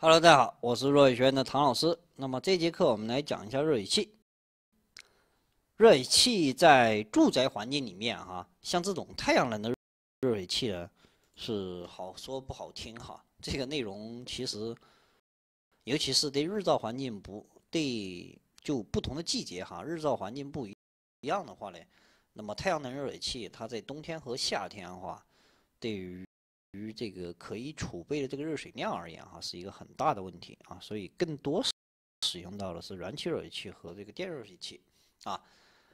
Hello，大家好，我是若雨学院的唐老师。那么这节课我们来讲一下热水器。热水器在住宅环境里面哈，像这种太阳能的热水器呢，是好说不好听哈。这个内容其实，尤其是对日照环境不对，就不同的季节哈，日照环境不一一样的话呢，那么太阳能热水器它在冬天和夏天的话，对于于这个可以储备的这个热水量而言，哈，是一个很大的问题啊，所以更多使用到的是燃气热水器和这个电热水器，啊，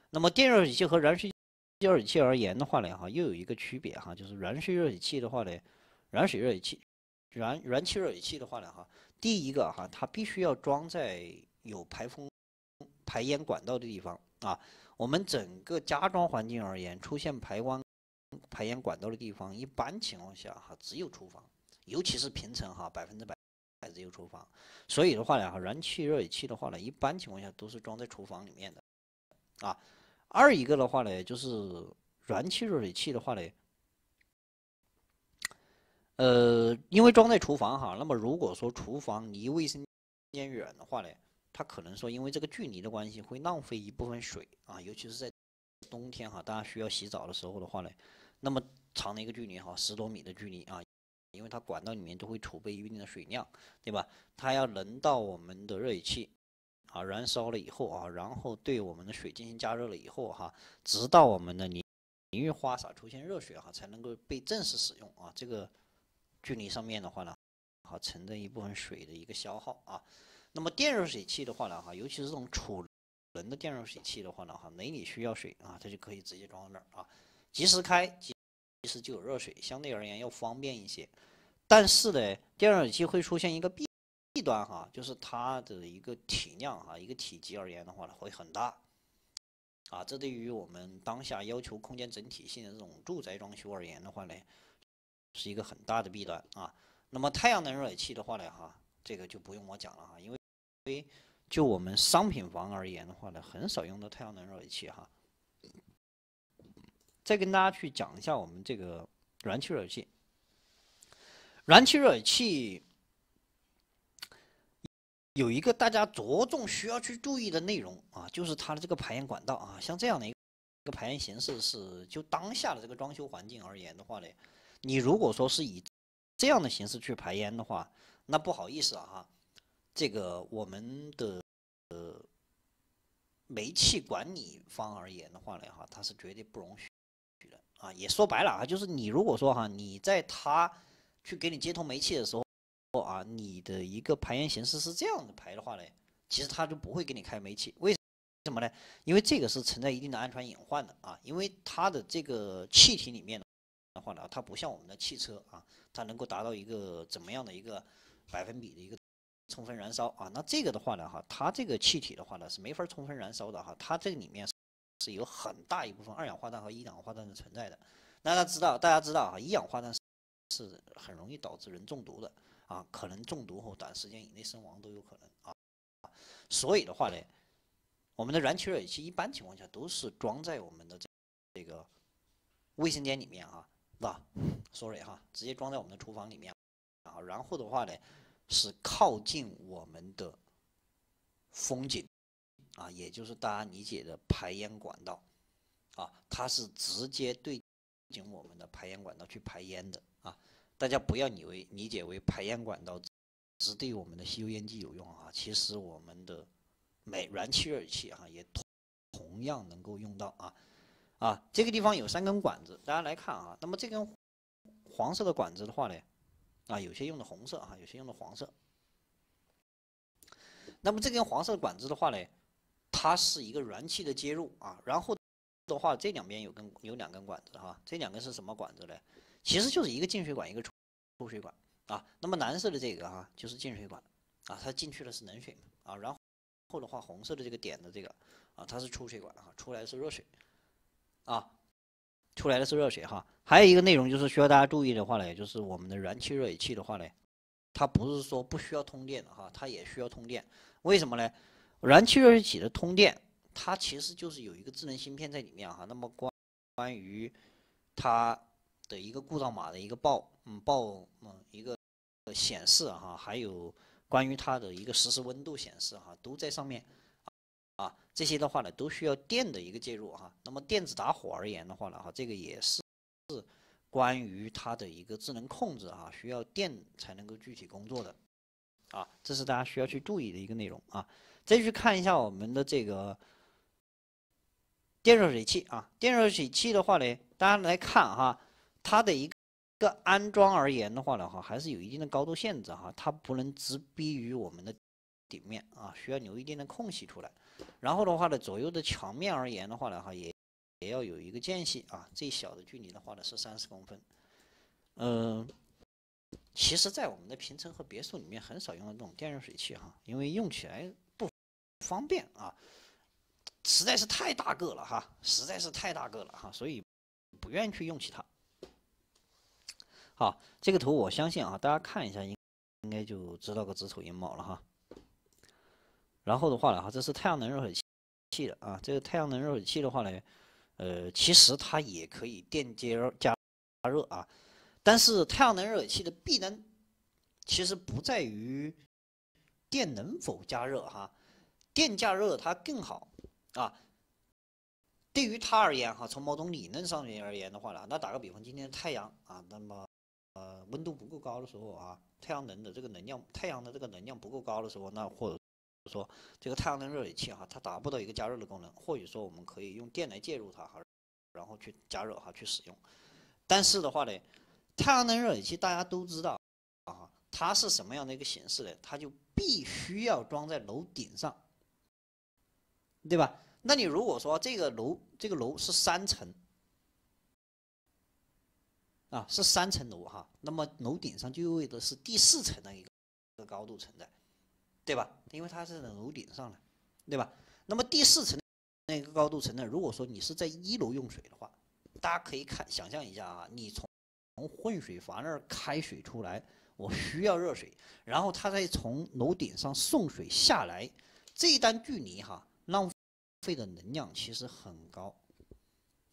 那么电热水器和燃气热水器而言的话呢，哈，又有一个区别哈，就是燃气热水器的话呢，燃水热水器，燃燃气热水器的话呢，哈，第一个哈，它必须要装在有排风、排烟管道的地方啊，我们整个家装环境而言，出现排光。排烟管道的地方，一般情况下哈，只有厨房，尤其是平层哈，百分之百只有厨房。所以的话呢，燃气热水器的话呢，一般情况下都是装在厨房里面的，啊。二一个的话呢，就是燃气热水器的话呢，呃，因为装在厨房哈，那么如果说厨房离卫生间远的话呢，它可能说因为这个距离的关系，会浪费一部分水啊，尤其是在冬天哈，大家需要洗澡的时候的话呢。那么长的一个距离哈，十多米的距离啊，因为它管道里面都会储备一定的水量，对吧？它要能到我们的热水器，啊，燃烧了以后啊，然后对我们的水进行加热了以后哈，直到我们的淋淋浴花洒出现热水哈，才能够被正式使用啊。这个距离上面的话呢，好，存担一部分水的一个消耗啊。那么电热水器的话呢，哈，尤其是这种储能的电热水器的话呢，哈，哪里需要水啊，它就可以直接装到那儿啊。及时开，及时就有热水，相对而言要方便一些。但是呢，电热水器会出现一个弊弊端哈，就是它的一个体量哈，一个体积而言的话呢，会很大。啊，这对于我们当下要求空间整体性的这种住宅装修而言的话呢，是一个很大的弊端啊。那么太阳能热水器的话呢，哈，这个就不用我讲了哈，因为就我们商品房而言的话呢，很少用到太阳能热水器哈。再跟大家去讲一下我们这个燃气热水器。燃气热水器有一个大家着重需要去注意的内容啊，就是它的这个排烟管道啊，像这样的一个排烟形式是就当下的这个装修环境而言的话呢，你如果说是以这样的形式去排烟的话，那不好意思啊哈，这个我们的呃煤气管理方而言的话呢哈，它是绝对不容许。啊，也说白了啊，就是你如果说哈，你在他去给你接通煤气的时候，啊，你的一个排烟形式是这样的排的话呢，其实他就不会给你开煤气。为什么呢？因为这个是存在一定的安全隐患的啊。因为它的这个气体里面的话呢，它不像我们的汽车啊，它能够达到一个怎么样的一个百分比的一个充分燃烧啊。那这个的话呢，哈，它这个气体的话呢是没法充分燃烧的哈，它这里面是有很大一部分二氧化氮和一氧化氮的存在的。那大家知道，大家知道啊，一氧化氮是是很容易导致人中毒的啊，可能中毒后短时间以内身亡都有可能啊。所以的话呢，我们的燃气热水器一般情况下都是装在我们的这个卫生间里面啊，是吧？Sorry 哈，直接装在我们的厨房里面啊。然后的话呢，是靠近我们的风景。啊，也就是大家理解的排烟管道，啊，它是直接对紧我们的排烟管道去排烟的啊。大家不要以为理解为排烟管道只对我们的吸油烟机有用啊，其实我们的煤燃气热水器哈也同样能够用到啊。啊，这个地方有三根管子，大家来看啊。那么这根黄色的管子的话呢，啊，有些用的红色啊，有些用的黄色。那么这根黄色的管子的话呢？它是一个燃气的接入啊，然后的话，这两边有根有两根管子哈，这两根是什么管子呢？其实就是一个进水管，一个出出水管啊。那么蓝色的这个哈就是进水管啊，它进去的是冷水啊。然后的话，红色的这个点的这个啊，它是出水管啊，出来是热水啊，出来的是热水哈。还有一个内容就是需要大家注意的话呢，也就是我们的燃气热水器的话呢，它不是说不需要通电的哈，它也需要通电，为什么呢？燃气热水器的通电，它其实就是有一个智能芯片在里面哈。那么关关于它的一个故障码的一个报，嗯报嗯一个显示哈，还有关于它的一个实时温度显示哈，都在上面啊。这些的话呢，都需要电的一个介入哈。那么电子打火而言的话呢，哈，这个也是是关于它的一个智能控制哈，需要电才能够具体工作的。啊，这是大家需要去注意的一个内容啊。再去看一下我们的这个电热水器啊，电热水器的话呢，大家来看哈，它的一个安装而言的话呢哈，还是有一定的高度限制哈，它不能直逼于我们的顶面啊，需要留一定的空隙出来。然后的话呢，左右的墙面而言的话呢哈，也也要有一个间隙啊，最小的距离的话呢是三十公分，嗯。其实，在我们的平层和别墅里面，很少用到这种电热水器哈，因为用起来不方便啊，实在是太大个了哈，实在是太大个了哈，所以不愿意去用其他。好，这个图我相信啊，大家看一下应应该就知道个子丑寅卯了哈。然后的话呢，哈，这是太阳能热水器的啊，这个太阳能热水器的话呢，呃，其实它也可以电接加热啊。但是太阳能热水器的弊端，其实不在于电能否加热哈，电加热它更好啊。对于它而言哈，从某种理论上面而言的话呢，那打个比方，今天太阳啊，那么呃温度不够高的时候啊，太阳能的这个能量，太阳的这个能量不够高的时候，那或者说这个太阳能热水器哈，它达不到一个加热的功能，或者说我们可以用电来介入它哈，然后去加热哈，去使用。但是的话呢？太阳能热水器大家都知道，啊，它是什么样的一个形式呢？它就必须要装在楼顶上，对吧？那你如果说这个楼这个楼是三层，啊，是三层楼哈，那么楼顶上就意味着是第四层的一个高度存在，对吧？因为它是楼顶上了，对吧？那么第四层那个高度层在，如果说你是在一楼用水的话，大家可以看想象一下啊，你从从混水阀那儿开水出来，我需要热水，然后他再从楼顶上送水下来，这一段距离哈，浪费的能量其实很高，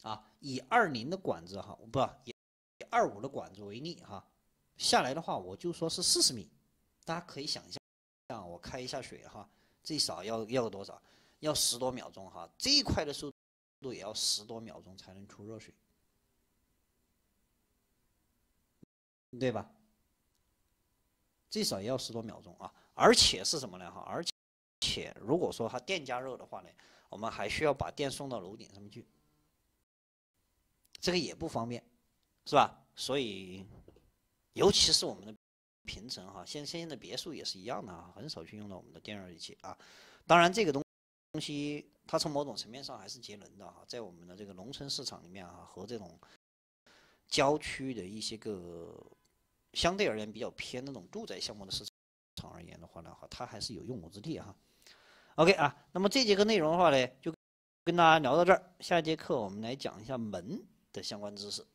啊，以二零的管子哈，不以二五的管子为例哈，下来的话我就说是四十米，大家可以想象，我开一下水哈，最少要要多少？要十多秒钟哈，最快的速度也要十多秒钟才能出热水。对吧？最少也要十多秒钟啊！而且是什么呢？哈，而且，且如果说它电加热的话呢，我们还需要把电送到楼顶上面去，这个也不方便，是吧？所以，尤其是我们的平层哈，现现在的别墅也是一样的啊，很少去用到我们的电热水器啊。当然，这个东东西它从某种层面上还是节能的哈，在我们的这个农村市场里面啊，和这种郊区的一些个。相对而言，比较偏那种住宅项目的市场而言的话呢，哈，它还是有用武之地哈。OK 啊，那么这节课内容的话呢，就跟大家聊到这儿，下节课我们来讲一下门的相关知识。